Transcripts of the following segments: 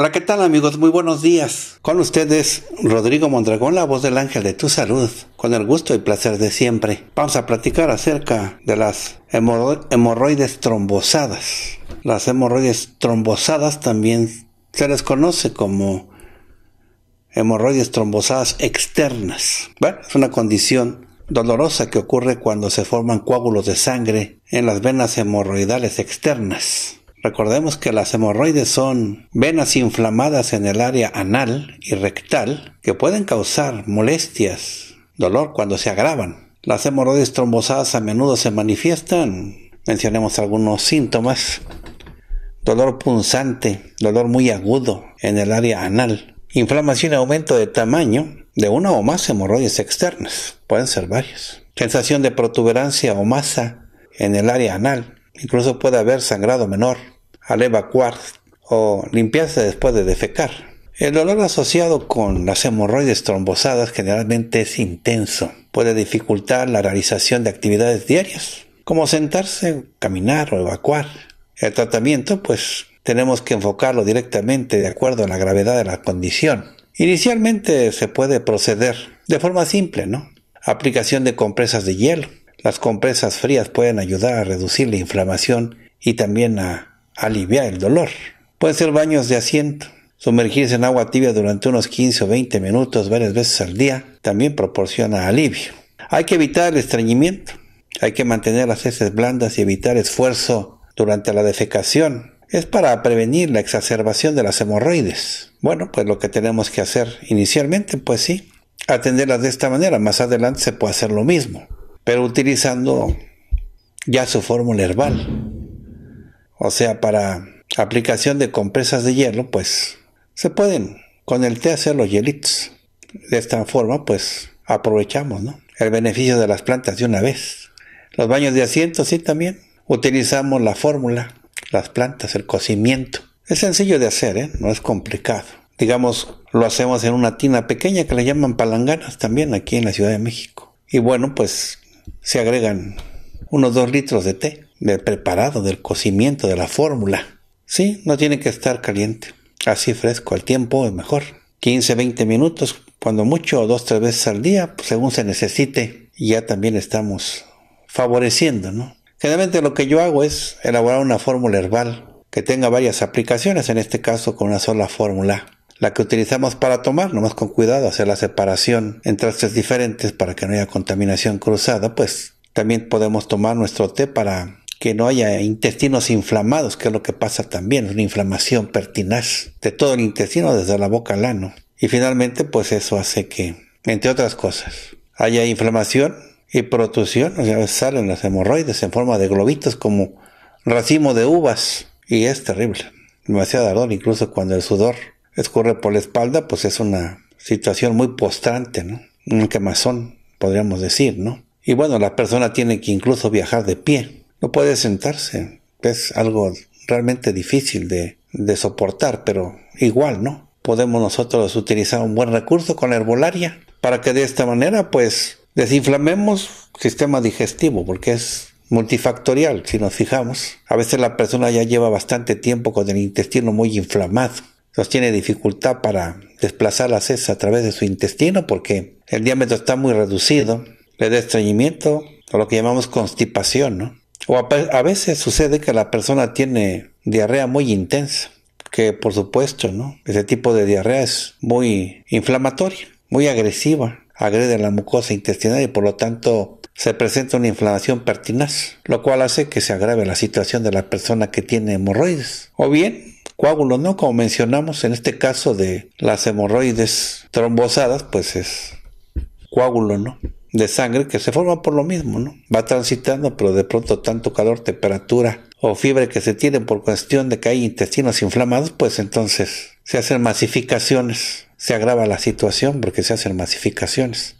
Hola, ¿qué tal amigos? Muy buenos días. Con ustedes, Rodrigo Mondragón, la voz del ángel de tu salud, con el gusto y placer de siempre. Vamos a platicar acerca de las hemorroides trombosadas. Las hemorroides trombosadas también se les conoce como hemorroides trombosadas externas. Bueno, es una condición dolorosa que ocurre cuando se forman coágulos de sangre en las venas hemorroidales externas. Recordemos que las hemorroides son venas inflamadas en el área anal y rectal que pueden causar molestias, dolor cuando se agravan. Las hemorroides trombosadas a menudo se manifiestan, mencionemos algunos síntomas, dolor punzante, dolor muy agudo en el área anal, inflamación y aumento de tamaño de una o más hemorroides externas, pueden ser varias, sensación de protuberancia o masa en el área anal, Incluso puede haber sangrado menor al evacuar o limpiarse después de defecar. El dolor asociado con las hemorroides trombosadas generalmente es intenso. Puede dificultar la realización de actividades diarias, como sentarse, caminar o evacuar. El tratamiento, pues, tenemos que enfocarlo directamente de acuerdo a la gravedad de la condición. Inicialmente se puede proceder de forma simple, ¿no? Aplicación de compresas de hielo, las compresas frías pueden ayudar a reducir la inflamación y también a aliviar el dolor. Pueden ser baños de asiento. Sumergirse en agua tibia durante unos 15 o 20 minutos varias veces al día también proporciona alivio. Hay que evitar el estreñimiento. Hay que mantener las heces blandas y evitar esfuerzo durante la defecación. Es para prevenir la exacerbación de las hemorroides. Bueno, pues lo que tenemos que hacer inicialmente, pues sí, atenderlas de esta manera. Más adelante se puede hacer lo mismo pero utilizando ya su fórmula herbal. O sea, para aplicación de compresas de hielo, pues se pueden con el té hacer los hielitos. De esta forma, pues aprovechamos ¿no? el beneficio de las plantas de una vez. Los baños de asiento, sí, también. Utilizamos la fórmula, las plantas, el cocimiento. Es sencillo de hacer, ¿eh? no es complicado. Digamos, lo hacemos en una tina pequeña que le llaman palanganas también aquí en la Ciudad de México. Y bueno, pues se agregan unos dos litros de té, del preparado, del cocimiento, de la fórmula. Sí, no tiene que estar caliente. Así fresco al tiempo es mejor. 15, 20 minutos, cuando mucho, o dos, tres veces al día, pues, según se necesite. Y ya también estamos favoreciendo, ¿no? Generalmente lo que yo hago es elaborar una fórmula herbal que tenga varias aplicaciones, en este caso con una sola fórmula la que utilizamos para tomar, nomás con cuidado, hacer la separación en trastes diferentes para que no haya contaminación cruzada, pues también podemos tomar nuestro té para que no haya intestinos inflamados, que es lo que pasa también, una inflamación pertinaz de todo el intestino, desde la boca al ano. Y finalmente, pues eso hace que, entre otras cosas, haya inflamación y protusión, o sea, salen las hemorroides en forma de globitos como racimo de uvas, y es terrible, demasiado ardor, incluso cuando el sudor escurre por la espalda, pues es una situación muy postrante, ¿no? Un quemazón, podríamos decir, ¿no? Y bueno, la persona tiene que incluso viajar de pie, no puede sentarse, es algo realmente difícil de, soportar, pero igual, ¿no? Podemos nosotros utilizar un buen recurso con la herbolaria para que de esta manera, pues, desinflamemos el sistema digestivo, porque es multifactorial, si nos fijamos. A veces la persona ya lleva bastante tiempo con el intestino muy inflamado. Nos tiene dificultad para desplazar las heces a través de su intestino porque el diámetro está muy reducido, le da estreñimiento o lo que llamamos constipación, ¿no? O a, veces sucede que la persona tiene diarrea muy intensa, que por supuesto, ¿no? Ese tipo de diarrea es muy inflamatoria, muy agresiva, agrede la mucosa intestinal y por lo tanto se presenta una inflamación pertinaz, lo cual hace que se agrave la situación de la persona que tiene hemorroides. O bien coágulos, ¿no? Como mencionamos en este caso de las hemorroides trombosadas, pues es coágulo, ¿no? De sangre que se forma por lo mismo, ¿no? Va transitando, pero de pronto tanto calor, temperatura o fiebre que se tienen por cuestión de que hay intestinos inflamados, pues entonces se hacen masificaciones, se agrava la situación porque se hacen masificaciones.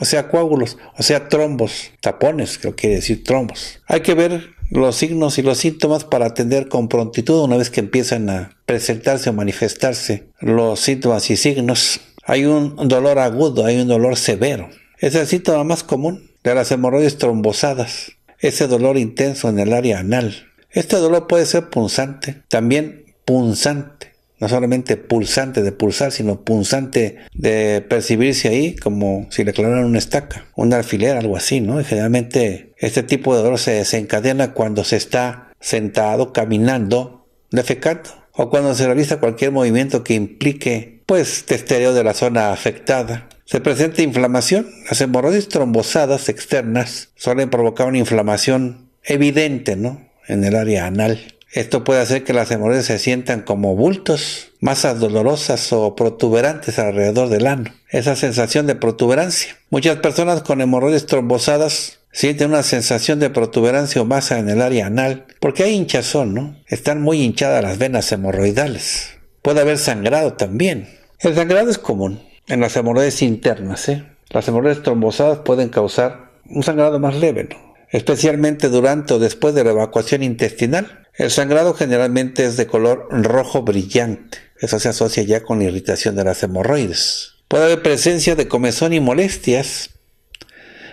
O sea, coágulos, o sea, trombos, tapones, creo que quiere decir trombos. Hay que ver los signos y los síntomas para atender con prontitud una vez que empiezan a presentarse o manifestarse los síntomas y signos. Hay un dolor agudo, hay un dolor severo. Es el síntoma más común de las hemorroides trombosadas, ese dolor intenso en el área anal. Este dolor puede ser punzante, también punzante no solamente pulsante de pulsar, sino punzante de percibirse ahí como si le clavaran una estaca, un alfiler, algo así, ¿no? Y generalmente este tipo de dolor se desencadena cuando se está sentado, caminando, defecando, o cuando se realiza cualquier movimiento que implique, pues, testereo de la zona afectada. Se presenta inflamación. Las hemorroides trombosadas externas suelen provocar una inflamación evidente, ¿no? En el área anal. Esto puede hacer que las hemorroides se sientan como bultos, masas dolorosas o protuberantes alrededor del ano. Esa sensación de protuberancia. Muchas personas con hemorroides trombosadas sienten una sensación de protuberancia o masa en el área anal, porque hay hinchazón, ¿no? Están muy hinchadas las venas hemorroidales. Puede haber sangrado también. El sangrado es común en las hemorroides internas, ¿eh? Las hemorroides trombosadas pueden causar un sangrado más leve, ¿no? especialmente durante o después de la evacuación intestinal. El sangrado generalmente es de color rojo brillante. Eso se asocia ya con la irritación de las hemorroides. Puede haber presencia de comezón y molestias.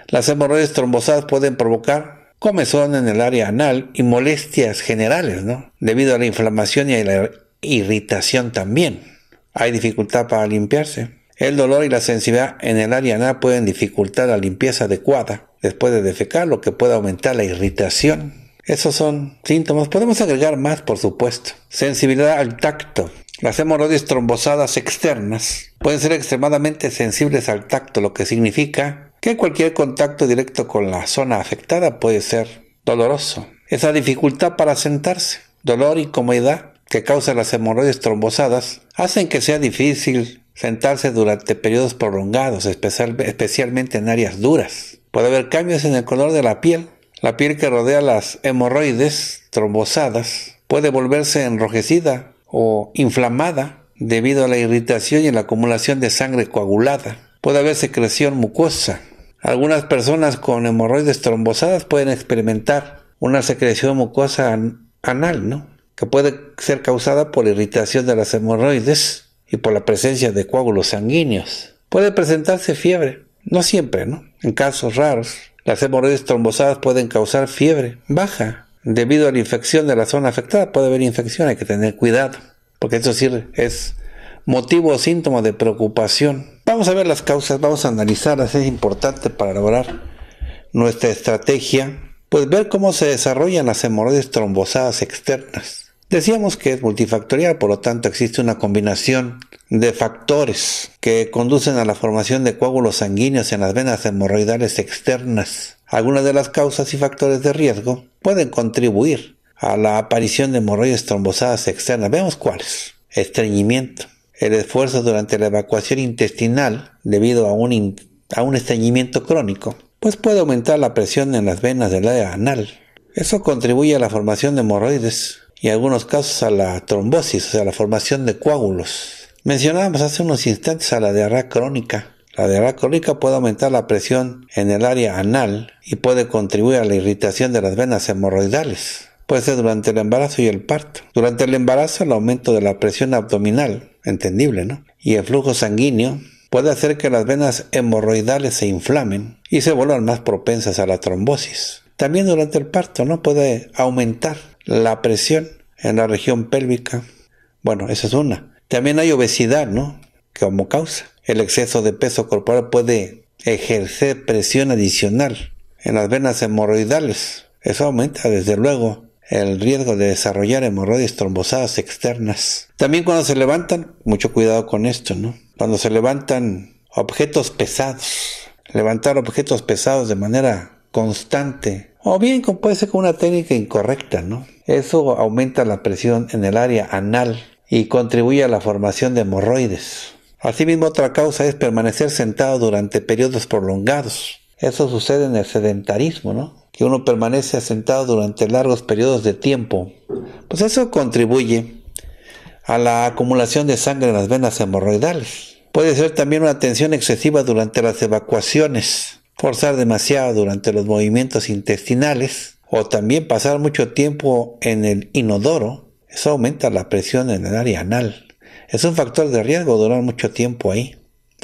Las hemorroides trombosadas pueden provocar comezón en el área anal y molestias generales, ¿no? Debido a la inflamación y a la irritación también. Hay dificultad para limpiarse. El dolor y la sensibilidad en el área anal pueden dificultar la limpieza adecuada después de defecar, lo que puede aumentar la irritación. Esos son síntomas. Podemos agregar más, por supuesto. Sensibilidad al tacto. Las hemorroides trombosadas externas pueden ser extremadamente sensibles al tacto, lo que significa que cualquier contacto directo con la zona afectada puede ser doloroso. Esa dificultad para sentarse, dolor y comodidad... que causan las hemorroides trombosadas hacen que sea difícil sentarse durante periodos prolongados, especialmente en áreas duras. Puede haber cambios en el color de la piel, la piel que rodea las hemorroides trombosadas puede volverse enrojecida o inflamada debido a la irritación y la acumulación de sangre coagulada. Puede haber secreción mucosa. Algunas personas con hemorroides trombosadas pueden experimentar una secreción mucosa anal, ¿no? Que puede ser causada por irritación de las hemorroides y por la presencia de coágulos sanguíneos. Puede presentarse fiebre, no siempre, ¿no? En casos raros. Las hemorroides trombosadas pueden causar fiebre baja debido a la infección de la zona afectada. Puede haber infección, hay que tener cuidado, porque eso sí es motivo o síntoma de preocupación. Vamos a ver las causas, vamos a analizarlas, es importante para lograr nuestra estrategia, pues ver cómo se desarrollan las hemorroides trombosadas externas. Decíamos que es multifactorial, por lo tanto existe una combinación de factores que conducen a la formación de coágulos sanguíneos en las venas hemorroidales externas. Algunas de las causas y factores de riesgo pueden contribuir a la aparición de hemorroides trombosadas externas. Veamos cuáles. Estreñimiento. El esfuerzo durante la evacuación intestinal debido a un, a un estreñimiento crónico, pues puede aumentar la presión en las venas del área anal. Eso contribuye a la formación de hemorroides y en algunos casos a la trombosis, o sea, la formación de coágulos. Mencionábamos hace unos instantes a la diarrea crónica. La diarrea crónica puede aumentar la presión en el área anal y puede contribuir a la irritación de las venas hemorroidales. Puede ser durante el embarazo y el parto. Durante el embarazo el aumento de la presión abdominal, entendible, ¿no? Y el flujo sanguíneo puede hacer que las venas hemorroidales se inflamen y se vuelvan más propensas a la trombosis. También durante el parto, ¿no? Puede aumentar la presión en la región pélvica. Bueno, esa es una. También hay obesidad, ¿no? Como causa. El exceso de peso corporal puede ejercer presión adicional en las venas hemorroidales. Eso aumenta, desde luego, el riesgo de desarrollar hemorroides trombosadas externas. También cuando se levantan, mucho cuidado con esto, ¿no? Cuando se levantan objetos pesados, levantar objetos pesados de manera constante o bien puede ser con una técnica incorrecta, ¿no? Eso aumenta la presión en el área anal y contribuye a la formación de hemorroides. Asimismo, otra causa es permanecer sentado durante periodos prolongados. Eso sucede en el sedentarismo, ¿no? Que uno permanece sentado durante largos periodos de tiempo. Pues eso contribuye a la acumulación de sangre en las venas hemorroidales. Puede ser también una tensión excesiva durante las evacuaciones forzar demasiado durante los movimientos intestinales o también pasar mucho tiempo en el inodoro, eso aumenta la presión en el área anal. Es un factor de riesgo durar mucho tiempo ahí.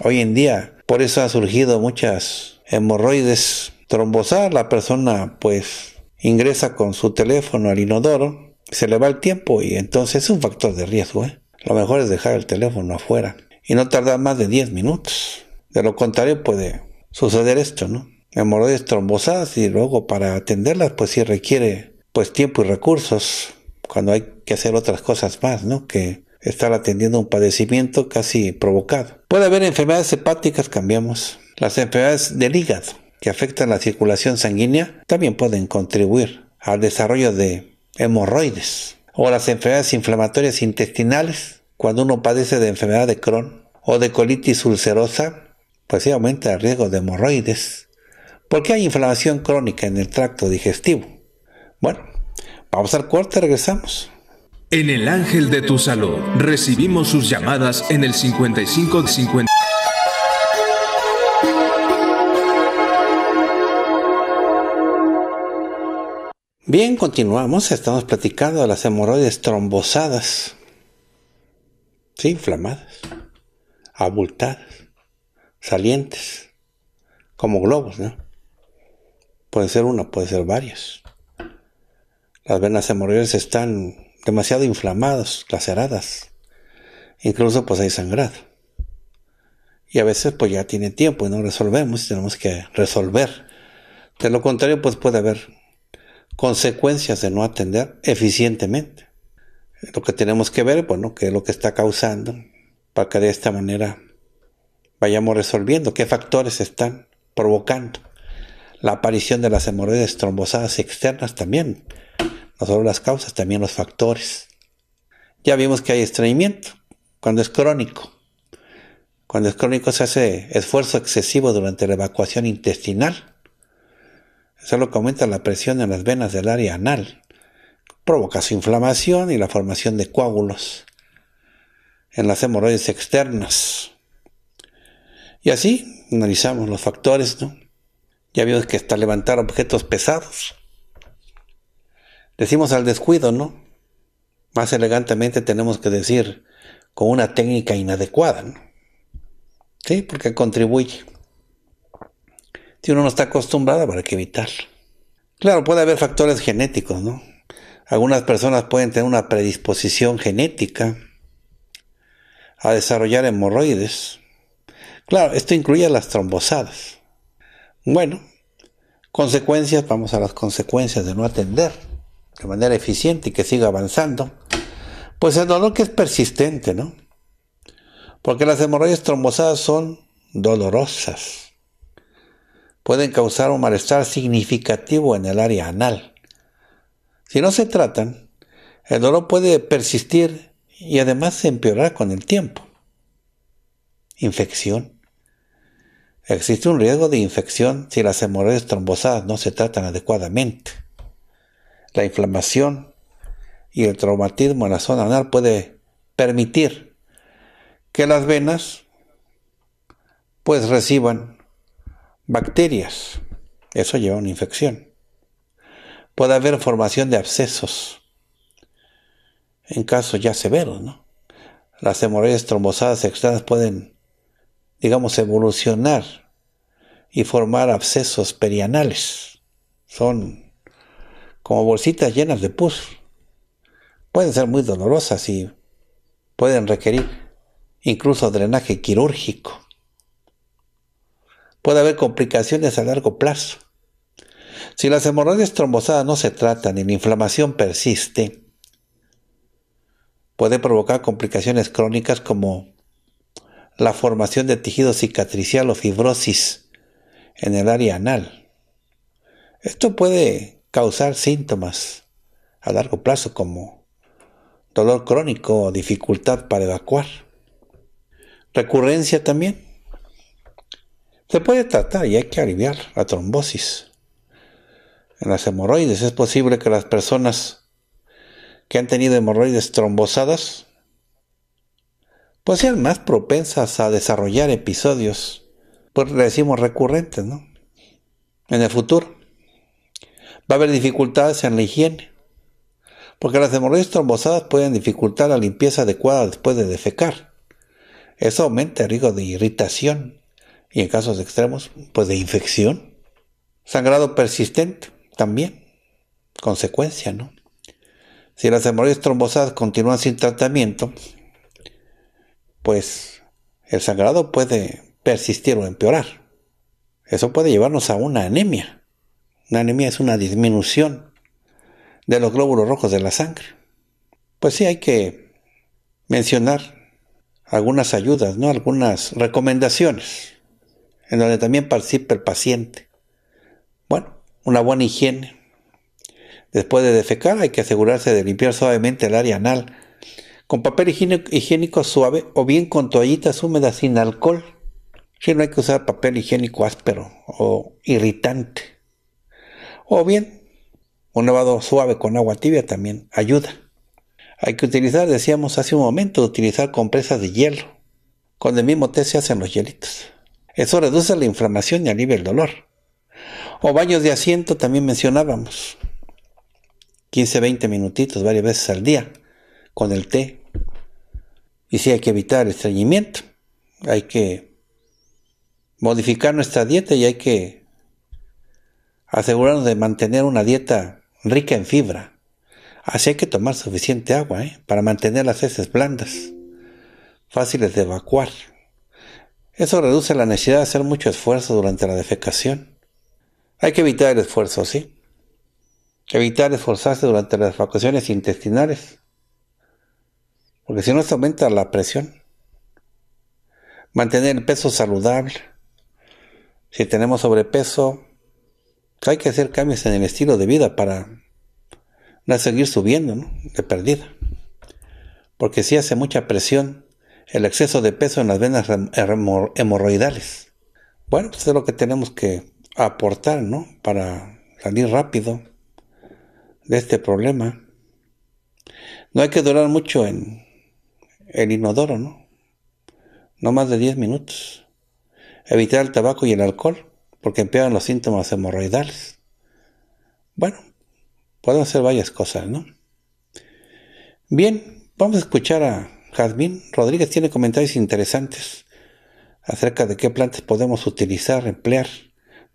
Hoy en día, por eso han surgido muchas hemorroides trombosadas. la persona pues ingresa con su teléfono al inodoro, se le va el tiempo y entonces es un factor de riesgo. ¿eh? Lo mejor es dejar el teléfono afuera y no tardar más de 10 minutos. De lo contrario puede suceder esto, ¿no? Hemorroides trombosadas y luego para atenderlas pues sí requiere pues tiempo y recursos cuando hay que hacer otras cosas más, ¿no? Que estar atendiendo un padecimiento casi provocado. Puede haber enfermedades hepáticas, cambiamos. Las enfermedades del hígado que afectan la circulación sanguínea también pueden contribuir al desarrollo de hemorroides o las enfermedades inflamatorias intestinales cuando uno padece de enfermedad de Crohn o de colitis ulcerosa aumenta el riesgo de hemorroides, porque hay inflamación crónica en el tracto digestivo. Bueno, vamos al corte, regresamos. En el Ángel de tu Salud recibimos sus llamadas en el 55 50. Bien, continuamos. Estamos platicando de las hemorroides trombosadas. Sí, inflamadas, abultadas salientes, como globos, ¿no? Puede ser uno, puede ser varios Las venas hemorroides están demasiado inflamadas, laceradas. Incluso pues hay sangrado. Y a veces pues ya tiene tiempo y no resolvemos y tenemos que resolver. De lo contrario pues puede haber consecuencias de no atender eficientemente. Lo que tenemos que ver, bueno, pues, qué es lo que está causando para que de esta manera vayamos resolviendo qué factores están provocando la aparición de las hemorroides trombosadas externas también. No solo las causas, también los factores. Ya vimos que hay estreñimiento cuando es crónico. Cuando es crónico se hace esfuerzo excesivo durante la evacuación intestinal. Eso lo que aumenta la presión en las venas del área anal. Provoca su inflamación y la formación de coágulos en las hemorroides externas. Y así analizamos los factores, ¿no? Ya vimos que hasta levantar objetos pesados. Decimos al descuido, ¿no? Más elegantemente tenemos que decir con una técnica inadecuada, ¿no? Sí, porque contribuye. Si uno no está acostumbrado, para que evitarlo. Claro, puede haber factores genéticos, ¿no? Algunas personas pueden tener una predisposición genética a desarrollar hemorroides Claro, esto incluye las trombosadas. Bueno, consecuencias, vamos a las consecuencias de no atender de manera eficiente y que siga avanzando. Pues el dolor que es persistente, ¿no? Porque las hemorroides trombosadas son dolorosas. Pueden causar un malestar significativo en el área anal. Si no se tratan, el dolor puede persistir y además empeorar con el tiempo. Infección. Existe un riesgo de infección si las hemorroides trombosadas no se tratan adecuadamente. La inflamación y el traumatismo en la zona anal puede permitir que las venas pues reciban bacterias. Eso lleva a una infección. Puede haber formación de abscesos en casos ya severos, ¿no? Las hemorroides trombosadas externas pueden digamos, evolucionar y formar abscesos perianales. Son como bolsitas llenas de pus. Pueden ser muy dolorosas y pueden requerir incluso drenaje quirúrgico. Puede haber complicaciones a largo plazo. Si las hemorroides trombosadas no se tratan y la inflamación persiste, puede provocar complicaciones crónicas como la formación de tejido cicatricial o fibrosis en el área anal. Esto puede causar síntomas a largo plazo como dolor crónico o dificultad para evacuar. Recurrencia también. Se puede tratar y hay que aliviar la trombosis. En las hemorroides es posible que las personas que han tenido hemorroides trombosadas pues sean más propensas a desarrollar episodios, pues le decimos recurrentes, ¿no? En el futuro. Va a haber dificultades en la higiene, porque las hemorroides trombosadas pueden dificultar la limpieza adecuada después de defecar. Eso aumenta el riesgo de irritación y en casos extremos, pues de infección. Sangrado persistente también, consecuencia, ¿no? Si las hemorroides trombosadas continúan sin tratamiento, pues el sangrado puede persistir o empeorar. Eso puede llevarnos a una anemia. Una anemia es una disminución de los glóbulos rojos de la sangre. Pues sí, hay que mencionar algunas ayudas, ¿no? Algunas recomendaciones en donde también participa el paciente. Bueno, una buena higiene. Después de defecar hay que asegurarse de limpiar suavemente el área anal con papel higiénico suave o bien con toallitas húmedas sin alcohol. Si no hay que usar papel higiénico áspero o irritante. O bien un lavado suave con agua tibia también ayuda. Hay que utilizar, decíamos hace un momento, utilizar compresas de hielo. Con el mismo té se hacen los hielitos. Eso reduce la inflamación y alivia el dolor. O baños de asiento también mencionábamos. 15, 20 minutitos varias veces al día con el té y sí hay que evitar el estreñimiento, hay que modificar nuestra dieta y hay que asegurarnos de mantener una dieta rica en fibra. Así hay que tomar suficiente agua ¿eh? para mantener las heces blandas, fáciles de evacuar. Eso reduce la necesidad de hacer mucho esfuerzo durante la defecación. Hay que evitar el esfuerzo, ¿sí? Evitar esforzarse durante las evacuaciones intestinales. Porque si no, se aumenta la presión. Mantener el peso saludable. Si tenemos sobrepeso, hay que hacer cambios en el estilo de vida para no seguir subiendo, ¿no? De perdida. Porque si hace mucha presión el exceso de peso en las venas hemorroidales. Bueno, pues es lo que tenemos que aportar, ¿no? Para salir rápido de este problema. No hay que durar mucho en el inodoro, ¿no? No más de 10 minutos. Evitar el tabaco y el alcohol, porque empeoran los síntomas hemorroidales. Bueno, pueden hacer varias cosas, ¿no? Bien, vamos a escuchar a Jazmín. Rodríguez tiene comentarios interesantes acerca de qué plantas podemos utilizar, emplear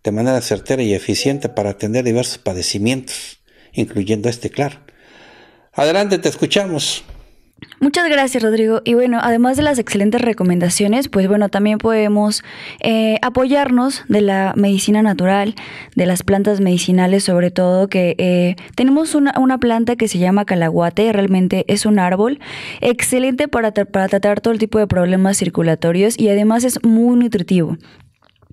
de manera certera y eficiente para atender diversos padecimientos, incluyendo este, claro. Adelante, te escuchamos. Muchas gracias, Rodrigo. Y bueno, además de las excelentes recomendaciones, pues bueno, también podemos eh, apoyarnos de la medicina natural, de las plantas medicinales, sobre todo que eh, tenemos una, una, planta que se llama calaguate, realmente es un árbol excelente para, para tratar todo el tipo de problemas circulatorios y además es muy nutritivo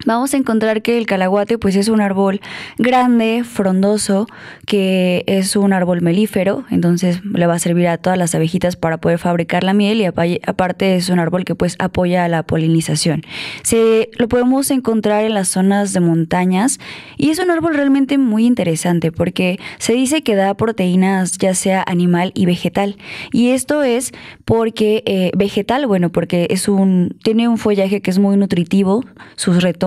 vamos a encontrar que el calaguate pues es un árbol grande, frondoso, que es un árbol melífero, entonces le va a servir a todas las abejitas para poder fabricar la miel y aparte es un árbol que pues apoya la polinización. Se lo podemos encontrar en las zonas de montañas y es un árbol realmente muy interesante porque se dice que da proteínas ya sea animal y vegetal y esto es porque eh, vegetal, bueno, porque es un tiene un follaje que es muy nutritivo, sus retos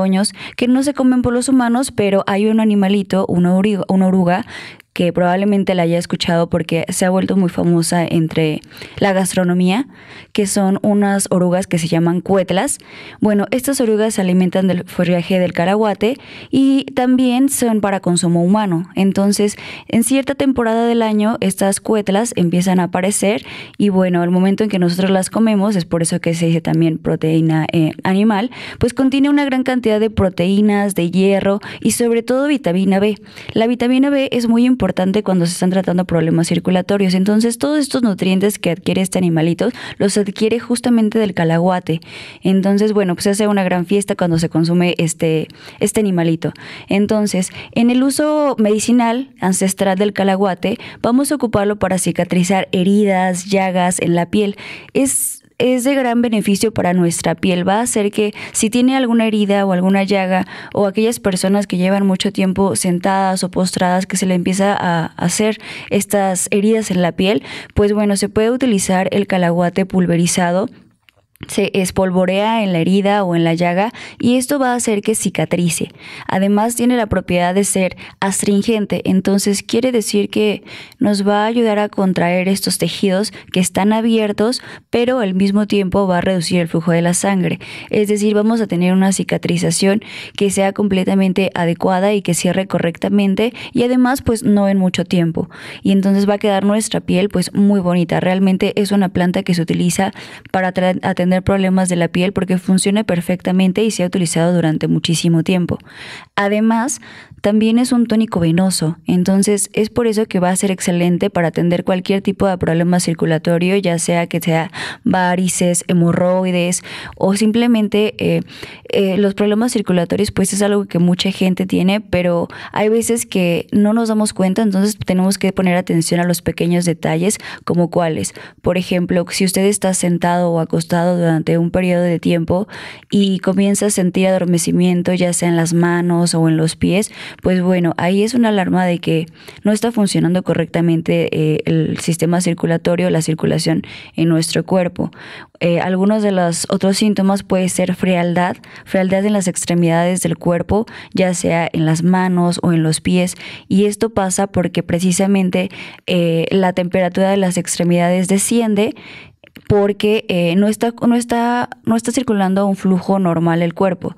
que no se comen por los humanos, pero hay un animalito, una una oruga que probablemente la haya escuchado porque se ha vuelto muy famosa entre la gastronomía, que son unas orugas que se llaman cuetlas. Bueno, estas orugas se alimentan del follaje del caraguate y también son para consumo humano. Entonces, en cierta temporada del año, estas cuetlas empiezan a aparecer y bueno, al momento en que nosotros las comemos, es por eso que se dice también proteína eh, animal, pues contiene una gran cantidad de proteínas, de hierro y sobre todo vitamina B. La vitamina B es muy importante importante cuando se están tratando problemas circulatorios. Entonces, todos estos nutrientes que adquiere este animalito los adquiere justamente del calaguate. Entonces, bueno, pues se hace una gran fiesta cuando se consume este, este animalito. Entonces, en el uso medicinal ancestral del calaguate, vamos a ocuparlo para cicatrizar heridas, llagas en la piel. Es es de gran beneficio para nuestra piel. Va a hacer que si tiene alguna herida o alguna llaga o aquellas personas que llevan mucho tiempo sentadas o postradas que se le empieza a hacer estas heridas en la piel, pues bueno, se puede utilizar el calaguate pulverizado se espolvorea en la herida o en la llaga y esto va a hacer que cicatrice. Además tiene la propiedad de ser astringente, entonces quiere decir que nos va a ayudar a contraer estos tejidos que están abiertos, pero al mismo tiempo va a reducir el flujo de la sangre. Es decir, vamos a tener una cicatrización que sea completamente adecuada y que cierre correctamente y además pues no en mucho tiempo. Y entonces va a quedar nuestra piel pues muy bonita. Realmente es una planta que se utiliza para atender problemas de la piel porque funciona perfectamente y se ha utilizado durante muchísimo tiempo. Además, también es un tónico venoso, entonces es por eso que va a ser excelente para atender cualquier tipo de problema circulatorio, ya sea que sea varices, hemorroides o simplemente eh, eh, los problemas circulatorios, pues es algo que mucha gente tiene, pero hay veces que no nos damos cuenta, entonces tenemos que poner atención a los pequeños detalles como cuáles. Por ejemplo, si usted está sentado o acostado durante un periodo de tiempo y comienza a sentir adormecimiento ya sea en las manos o en los pies, pues bueno, ahí es una alarma de que no está funcionando correctamente eh, el sistema circulatorio, la circulación en nuestro cuerpo. Eh, algunos de los otros síntomas puede ser frialdad, frialdad en las extremidades del cuerpo, ya sea en las manos o en los pies, y esto pasa porque precisamente eh, la temperatura de las extremidades desciende porque eh, no, está, no, está, no está circulando a un flujo normal el cuerpo.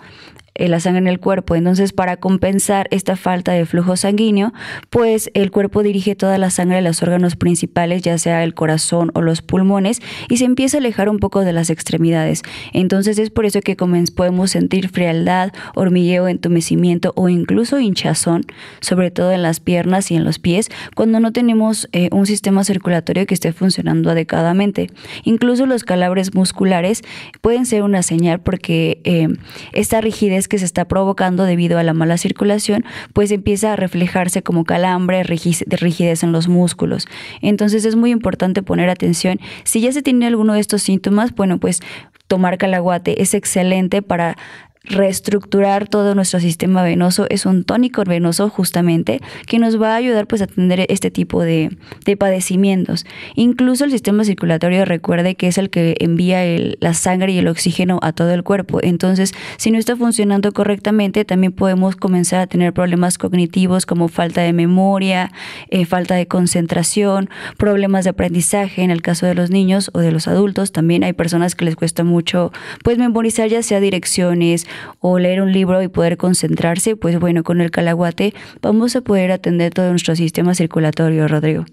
Eh, la sangre en el cuerpo. Entonces, para compensar esta falta de flujo sanguíneo, pues el cuerpo dirige toda la sangre a los órganos principales, ya sea el corazón o los pulmones, y se empieza a alejar un poco de las extremidades. Entonces, es por eso que podemos sentir frialdad, hormigueo, entumecimiento o incluso hinchazón, sobre todo en las piernas y en los pies, cuando no tenemos eh, un sistema circulatorio que esté funcionando adecuadamente. Incluso los calabres musculares pueden ser una señal porque eh, esta rigidez que se está provocando debido a la mala circulación, pues empieza a reflejarse como calambre, rigidez en los músculos. Entonces es muy importante poner atención. Si ya se tiene alguno de estos síntomas, bueno, pues tomar calaguate es excelente para reestructurar todo nuestro sistema venoso. Es un tónico venoso justamente que nos va a ayudar pues a atender este tipo de, padecimientos. Incluso el sistema circulatorio recuerde que es el que envía la sangre y el oxígeno a todo el cuerpo. Entonces, si no está funcionando correctamente, también podemos comenzar a tener problemas cognitivos como falta de memoria, eh, falta de concentración, problemas de aprendizaje en el caso de los niños o de los adultos. También hay personas que les cuesta mucho pues memorizar ya sea direcciones, o leer un libro y poder concentrarse, pues bueno, con el calaguate vamos a poder atender todo nuestro sistema circulatorio, Rodrigo.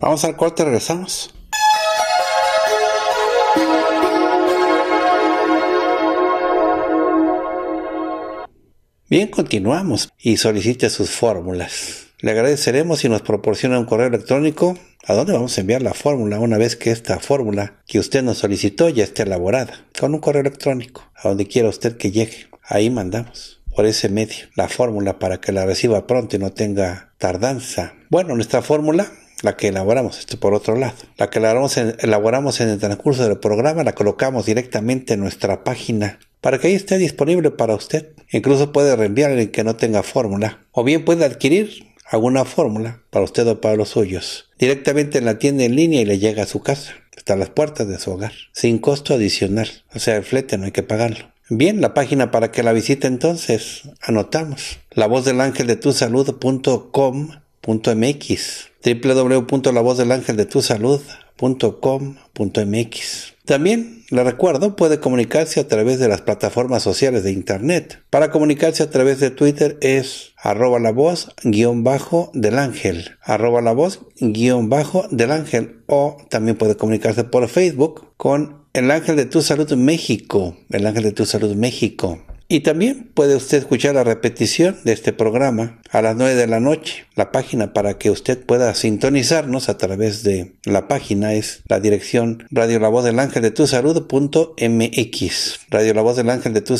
Vamos al corte, regresamos. Bien, continuamos y solicite sus fórmulas. Le agradeceremos si nos proporciona un correo electrónico a dónde vamos a enviar la fórmula una vez que esta fórmula que usted nos solicitó ya esté elaborada, con un correo electrónico, a donde quiera usted que llegue. Ahí mandamos, por ese medio, la fórmula para que la reciba pronto y no tenga tardanza. Bueno, nuestra fórmula la que elaboramos, esto por otro lado, la que elaboramos elaboramos en el transcurso del programa, la colocamos directamente en nuestra página para que ahí esté disponible para usted. Incluso puede reenviar el que no tenga fórmula. O bien puede adquirir alguna fórmula para usted o para los suyos, directamente en la tienda en línea y le llega a su casa, hasta las puertas de su hogar, sin costo adicional. O sea, el flete no hay que pagarlo. Bien, la página para que la visite entonces, anotamos. La voz del ángel de tu punto mx también, le recuerdo, puede comunicarse a través de las plataformas sociales de Internet. Para comunicarse a través de Twitter es arroba la voz guión bajo del ángel, arroba la voz guión bajo del ángel o también puede comunicarse por Facebook con el ángel de tu salud México, el ángel de tu salud México. Y también puede usted escuchar la repetición de este programa a las 9 de la noche. La página para que usted pueda sintonizarnos a través de la página es la dirección radio la voz del ángel de tu mx Radio la voz del ángel de tu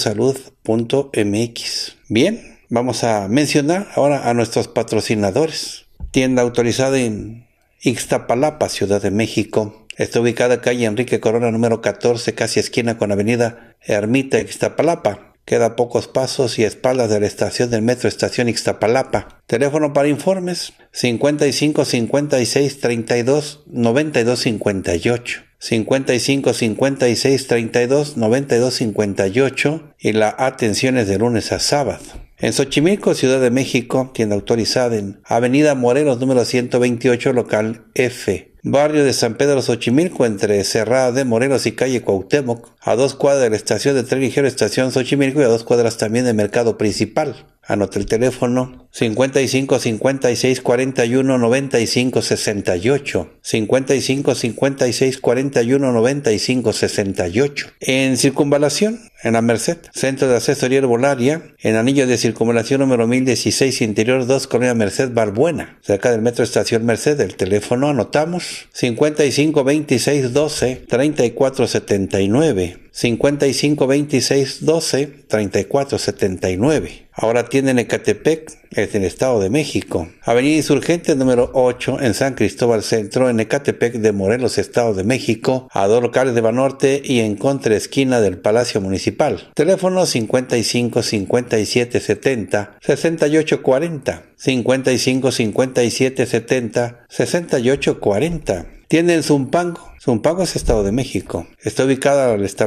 mx Bien, vamos a mencionar ahora a nuestros patrocinadores. Tienda autorizada en Ixtapalapa, Ciudad de México. Está ubicada calle Enrique Corona número 14, casi esquina con avenida Ermita Ixtapalapa. Queda pocos pasos y espaldas de la estación del metro Estación Ixtapalapa. Teléfono para informes 55 56 32 92 58. 55 56 32 92 58 y la atención es de lunes a sábado. En Xochimilco, Ciudad de México, quien autorizada en Avenida Morelos número 128, local F. Barrio de San Pedro Xochimilco, entre Cerrada de Morelos y calle Cuauhtémoc, a dos cuadras de la estación de tren ligero Estación Xochimilco y a dos cuadras también del mercado principal. Anota el teléfono 55 56 41 95 68. 55 56 41 95 68. En circunvalación, en la Merced, Centro de Asesoría Herbolaria, en anillo de circunvalación número 1016, interior 2, Colonia Merced Barbuena, cerca del metro Estación Merced. El teléfono anotamos 55 26 12 34 79. 55 26 12 34 79. Ahora tiene Ecatepec, es el Estado de México. Avenida Insurgente número 8 en San Cristóbal Centro, en Ecatepec de Morelos, Estado de México, a dos locales de Banorte y en contra esquina del Palacio Municipal. Teléfono 55 57 70 68 40 55 57 70 68 40 en Zumpango. Zumpango es Estado de México. Está ubicado, el está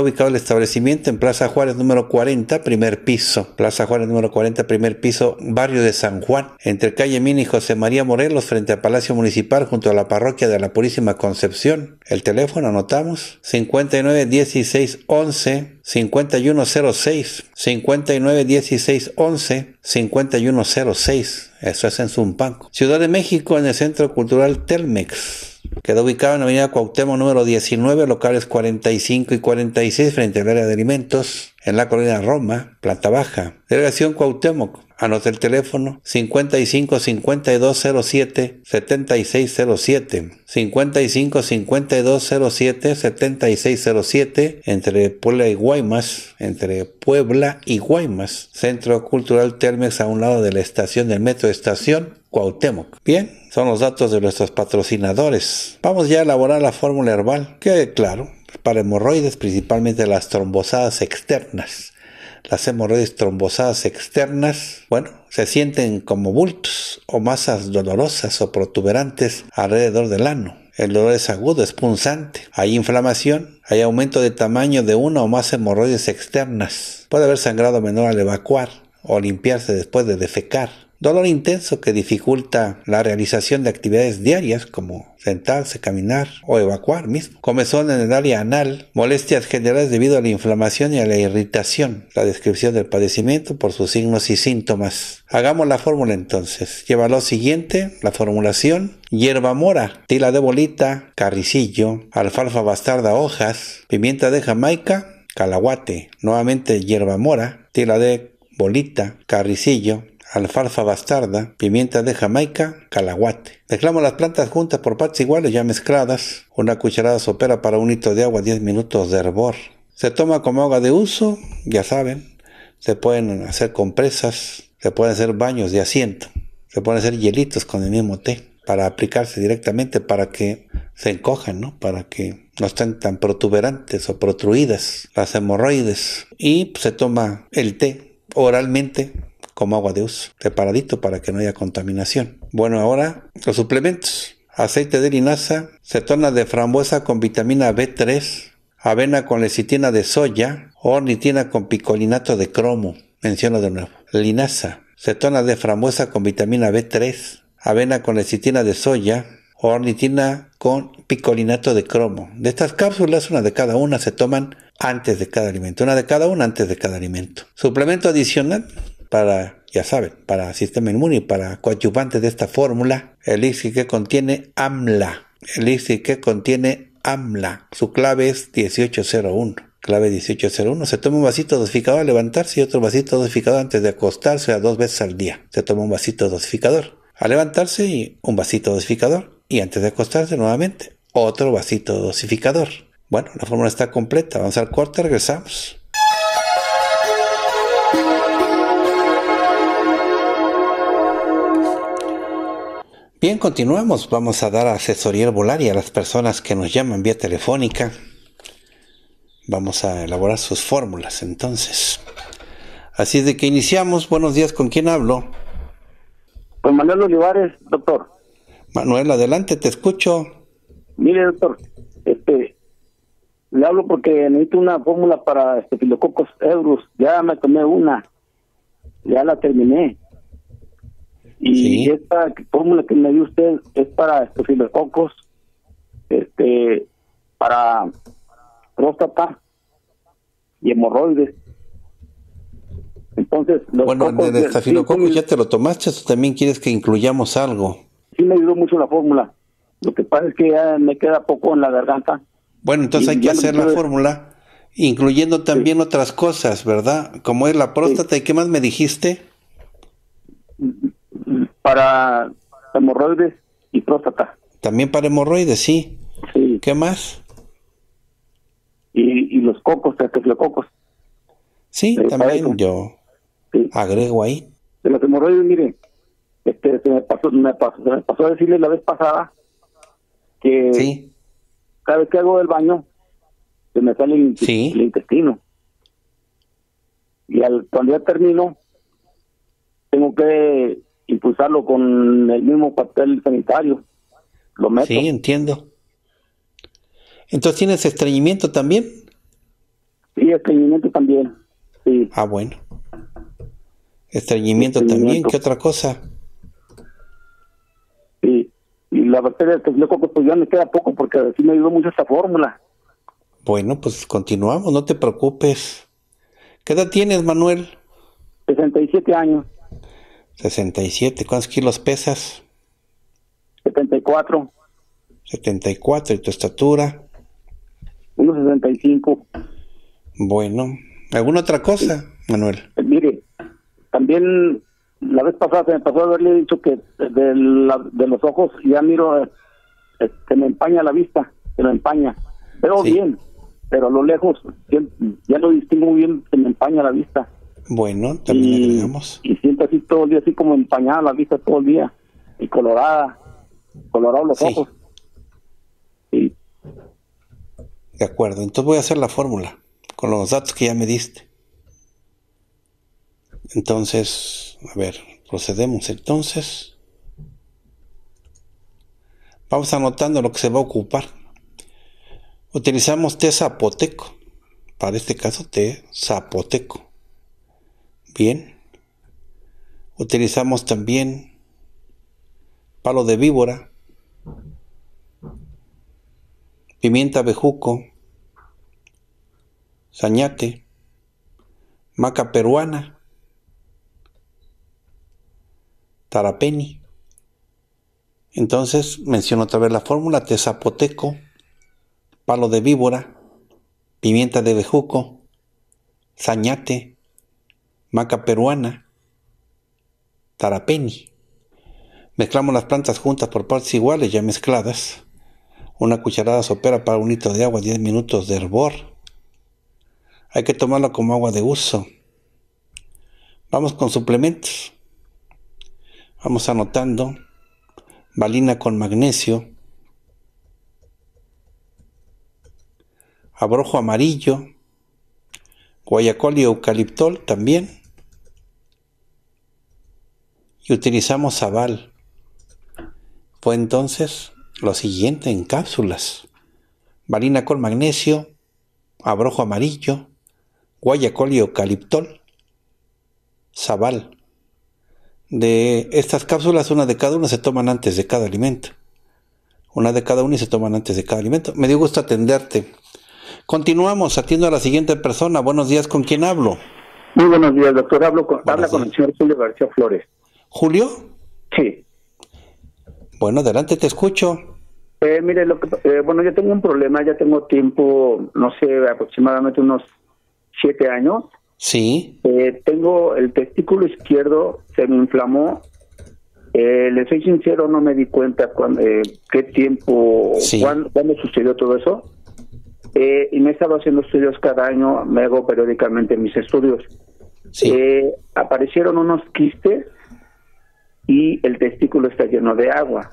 ubicado el establecimiento en Plaza Juárez número 40, primer piso. Plaza Juárez número 40, primer piso, barrio de San Juan, entre calle Mina y José María Morelos, frente al Palacio Municipal, junto a la parroquia de la Purísima Concepción. El teléfono anotamos 59 16 11 5106 59 16 11 5106. Eso es en Zumpango. Ciudad de México en el Centro Cultural Telmex. Quedó ubicado en la avenida Cuauhtémoc número 19, locales 45 y 46, frente al área de alimentos, en la colonia Roma, planta baja. Delegación Cuauhtémoc, Anota el teléfono 55 5207 7607. 55 5207 7607 entre Puebla y Guaymas, entre Puebla y Guaymas. Centro Cultural Termex a un lado de la estación del metro estación Cuauhtémoc. Bien, son los datos de nuestros patrocinadores. Vamos ya a elaborar la fórmula herbal, que claro, para hemorroides, principalmente las trombosadas externas. Las hemorroides trombosadas externas, bueno, se sienten como bultos o masas dolorosas o protuberantes alrededor del ano. El dolor es agudo, es punzante. Hay inflamación, hay aumento de tamaño de una o más hemorroides externas. Puede haber sangrado menor al evacuar o limpiarse después de defecar. Dolor intenso que dificulta la realización de actividades diarias como sentarse, caminar o evacuar mismo. Comezón en el área anal, molestias generales debido a la inflamación y a la irritación. La descripción del padecimiento por sus signos y síntomas. Hagamos la fórmula entonces. Lleva lo siguiente, la formulación. Hierba mora, tila de bolita, carricillo, alfalfa bastarda hojas, pimienta de jamaica, calaguate, nuevamente hierba mora, tila de bolita, carricillo, alfalfa bastarda, pimienta de Jamaica, calaguate. Mezclamos las plantas juntas por partes iguales ya mezcladas. Una cucharada sopera para un litro de agua, 10 minutos de hervor. Se toma como agua de uso, ya saben. Se pueden hacer compresas, se pueden hacer baños de asiento, se pueden hacer hielitos con el mismo té para aplicarse directamente para que se encojan, ¿no? Para que no estén tan protuberantes o protruidas las hemorroides. Y se toma el té oralmente como agua de uso, preparadito para que no haya contaminación. Bueno, ahora los suplementos. Aceite de linaza, cetona de frambuesa con vitamina B3, avena con lecitina de soya, ornitina con picolinato de cromo, menciono de nuevo. Linaza, cetona de frambuesa con vitamina B3, avena con lecitina de soya, ornitina con picolinato de cromo. De estas cápsulas, una de cada una se toman antes de cada alimento, una de cada una antes de cada alimento. Suplemento adicional, para, ya saben, para sistema inmune y para coadyuvante de esta fórmula, el que contiene AMLA. El que contiene AMLA. Su clave es 1801. Clave 1801. Se toma un vasito dosificador al levantarse y otro vasito dosificador antes de acostarse a dos veces al día. Se toma un vasito dosificador al levantarse y un vasito dosificador. Y antes de acostarse nuevamente, otro vasito dosificador. Bueno, la fórmula está completa. Vamos al corte, regresamos. Bien, continuemos. Vamos a dar asesoría herbolaria a las personas que nos llaman vía telefónica. Vamos a elaborar sus fórmulas entonces. Así es de que iniciamos. Buenos días, ¿con quién hablo? Con Manuel Olivares, doctor. Manuel, adelante, te escucho. Mire, doctor, este, le hablo porque necesito una fórmula para este, euros. Ya me tomé una, ya la terminé. Y esta fórmula que me dio usted es para estos este, para próstata y hemorroides. Entonces, los bueno, en ya te lo tomaste, también quieres que incluyamos algo? Sí, me ayudó mucho la fórmula. Lo que pasa es que ya me queda poco en la garganta. Bueno, entonces hay que hacer la fórmula, incluyendo también otras cosas, ¿verdad? Como es la próstata, ¿y qué más me dijiste? para hemorroides y próstata. También para hemorroides, sí. sí. ¿Qué más? Y, los cocos, cocos. Sí, eh, también yo agrego ahí. De los hemorroides, mire, este, se, me pasó, me pasó, se me a decirle la vez pasada que cada vez que hago del baño se me sale el, el intestino. Y al, cuando ya termino, tengo que impulsarlo con el mismo papel sanitario. Lo meto. Sí, entiendo. Entonces, ¿tienes estreñimiento también? Sí, estreñimiento también. Sí. Ah, bueno. Estreñimiento, también, ¿qué otra cosa? Sí, y la bacteria de pues, que pues ya me queda poco porque así me ayudó mucho esta fórmula. Bueno, pues continuamos, no te preocupes. ¿Qué edad tienes, Manuel? 67 años. 67, ¿cuántos kilos pesas? 74. 74, ¿y tu estatura? 1,65. Bueno, ¿alguna otra cosa, Manuel? Eh, mire, también la vez pasada se me pasó haberle dicho que de, los ojos ya miro, que eh, este, me empaña la vista, se me empaña. Pero bien, pero a lo lejos ya, ya lo distingo bien, se me empaña la vista. Bueno, también y, agregamos. Y siento así todo el día, así como empañada la vista todo el día. Y colorada. colorado los ojos. De acuerdo, entonces voy a hacer la fórmula con los datos que ya me diste. Entonces, a ver, procedemos entonces. Vamos anotando lo que se va a ocupar. Utilizamos té zapoteco. Para este caso, té zapoteco. Bien. Utilizamos también palo de víbora, pimienta bejuco, sañate, maca peruana, tarapeni. Entonces, menciono otra vez la fórmula, te zapoteco, palo de víbora, pimienta de bejuco, sañate, maca peruana, tarapeni. Mezclamos las plantas juntas por partes iguales ya mezcladas. Una cucharada sopera para un litro de agua, 10 minutos de hervor. Hay que tomarlo como agua de uso. Vamos con suplementos. Vamos anotando. Valina con magnesio. Abrojo amarillo. Guayacol y eucaliptol también y utilizamos Zaval, Fue entonces lo siguiente en cápsulas. Valina con magnesio, abrojo amarillo, guayacol y eucaliptol, sabal. De estas cápsulas, una de cada una se toman antes de cada alimento. Una de cada una y se toman antes de cada alimento. Me dio gusto atenderte. Continuamos, atiendo a la siguiente persona. Buenos días, ¿con quién hablo? Muy buenos días, doctor. Hablo habla con el señor Julio García Flores. ¿Julio? Sí. Bueno, adelante, te escucho. Eh, mire, lo que, eh, bueno, yo tengo un problema, ya tengo tiempo, no sé, aproximadamente unos siete años. Sí. Eh, tengo el testículo izquierdo, se me inflamó. le soy sincero, no me di cuenta cuándo, qué tiempo, cuándo, sucedió todo eso. y me he estado haciendo estudios cada año, me hago periódicamente mis estudios. Sí. aparecieron unos quistes y el testículo está lleno de agua.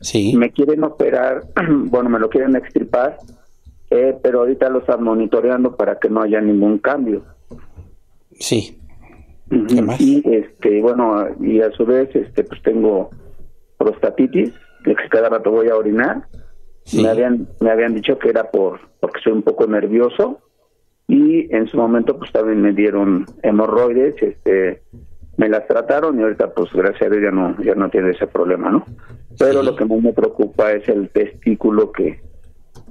Sí. Me quieren operar, bueno, me lo quieren extirpar, eh, pero ahorita lo están monitoreando para que no haya ningún cambio. Sí. Y este, bueno, y a su vez, este, pues tengo prostatitis, que cada rato voy a orinar. Me habían, me habían dicho que era por, porque soy un poco nervioso y en su momento pues también me dieron hemorroides, este, me las trataron y ahorita pues gracias a Dios ya no, ya no tiene ese problema, ¿no? Pero lo que más me preocupa es el testículo que,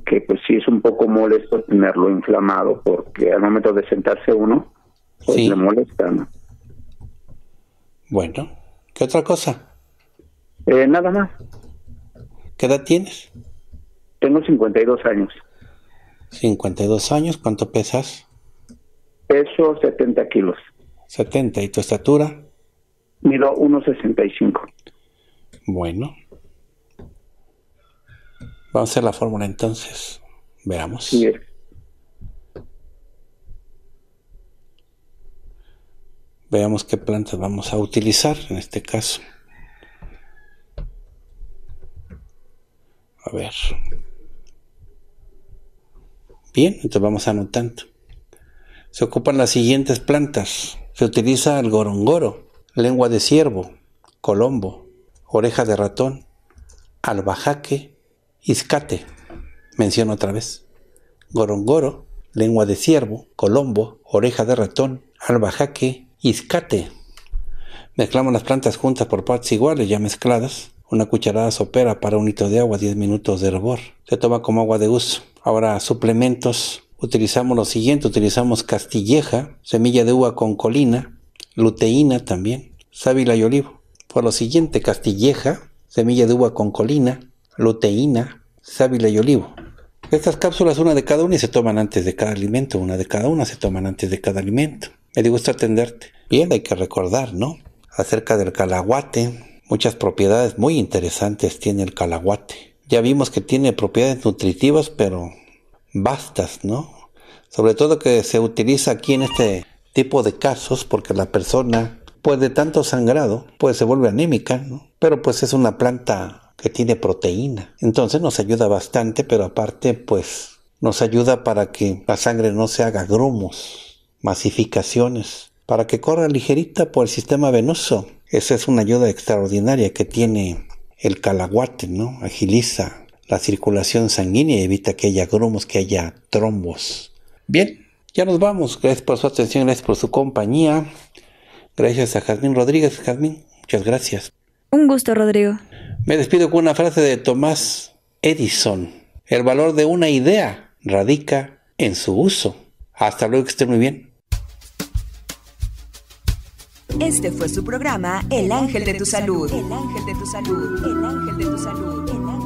que pues sí es un poco molesto tenerlo inflamado porque al momento de sentarse uno, pues le molesta, ¿no? Bueno, ¿qué otra cosa? Eh, nada más. ¿Qué edad tienes? Tengo 52 años. 52 años, ¿cuánto pesas? Peso 70 kilos. 70. ¿Y tu estatura? Mido 1.65. Bueno. Vamos a hacer la fórmula entonces. Veamos. Veamos qué plantas vamos a utilizar en este caso. A ver. Bien, entonces vamos anotando. Se ocupan las siguientes plantas. Se utiliza el gorongoro, lengua de ciervo, colombo, oreja de ratón, albajaque, iscate. Menciono otra vez. Gorongoro, lengua de ciervo, colombo, oreja de ratón, albajaque, iscate. Mezclamos las plantas juntas por partes iguales, ya mezcladas. Una cucharada sopera para un litro de agua, 10 minutos de hervor. Se toma como agua de uso. Ahora suplementos utilizamos lo siguiente, utilizamos castilleja, semilla de uva con colina, luteína también, sábila y olivo. Por lo siguiente, castilleja, semilla de uva con colina, luteína, sábila y olivo. Estas cápsulas, una de cada una, y se toman antes de cada alimento, una de cada una se toman antes de cada alimento. Me gusta gusto atenderte. Bien, hay que recordar, ¿no? Acerca del calaguate, muchas propiedades muy interesantes tiene el calaguate. Ya vimos que tiene propiedades nutritivas, pero ...bastas, ¿no? Sobre todo que se utiliza aquí en este tipo de casos porque la persona, pues de tanto sangrado, pues se vuelve anémica, ¿no? Pero pues es una planta que tiene proteína. Entonces nos ayuda bastante, pero aparte pues nos ayuda para que la sangre no se haga grumos, masificaciones, para que corra ligerita por el sistema venoso. Esa es una ayuda extraordinaria que tiene el calaguate, ¿no? Agiliza la circulación sanguínea evita que haya grumos, que haya trombos. Bien, ya nos vamos. Gracias por su atención, gracias por su compañía. Gracias a Jazmín Rodríguez. Jazmín, muchas gracias. Un gusto, Rodrigo. Me despido con una frase de Tomás Edison. El valor de una idea radica en su uso. Hasta luego, que estén muy bien. Este fue su programa El Ángel de tu Salud. El Ángel de tu Salud. El Ángel de tu Salud. El ángel de tu salud.